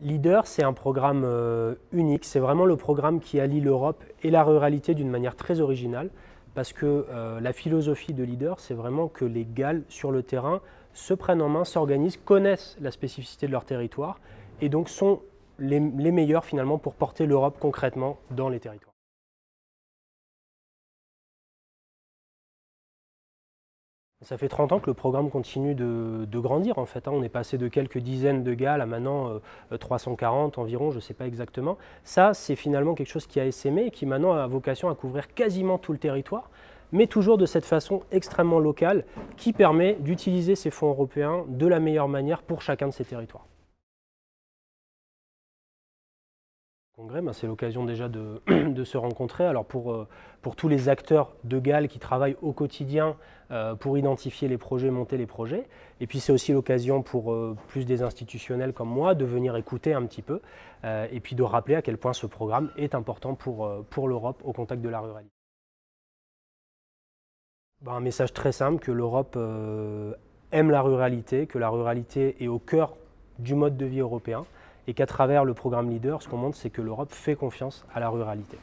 Leader, c'est un programme euh, unique. C'est vraiment le programme qui allie l'Europe et la ruralité d'une manière très originale. Parce que euh, la philosophie de Leader, c'est vraiment que les Galles sur le terrain se prennent en main, s'organisent, connaissent la spécificité de leur territoire et donc sont les meilleurs finalement pour porter l'Europe concrètement dans les territoires. Ça fait 30 ans que le programme continue de, grandir en fait. Hein. On est passé de quelques dizaines de gars à maintenant 340 euh, euh, environ, je ne sais pas exactement. Ça, c'est finalement quelque chose qui a essaimé et qui maintenant a vocation à couvrir quasiment tout le territoire, mais toujours de cette façon extrêmement locale qui permet d'utiliser ces fonds européens de la meilleure manière pour chacun de ces territoires. Ben, c'est l'occasion déjà de, se rencontrer. Alors euh, pour, tous les acteurs de Galles qui travaillent au quotidien euh, pour identifier les projets, monter les projets. Et puis c'est aussi l'occasion pour euh, plus des institutionnels comme moi de venir écouter un petit peu et puis de rappeler à quel point ce programme est important pour, l'Europe au contact de la ruralité. Ben, un message très simple que l'Europe aime la ruralité, que la ruralité est au cœur du mode de vie européen et qu'à travers le programme Leader, ce qu'on montre, c'est que l'Europe fait confiance à la ruralité.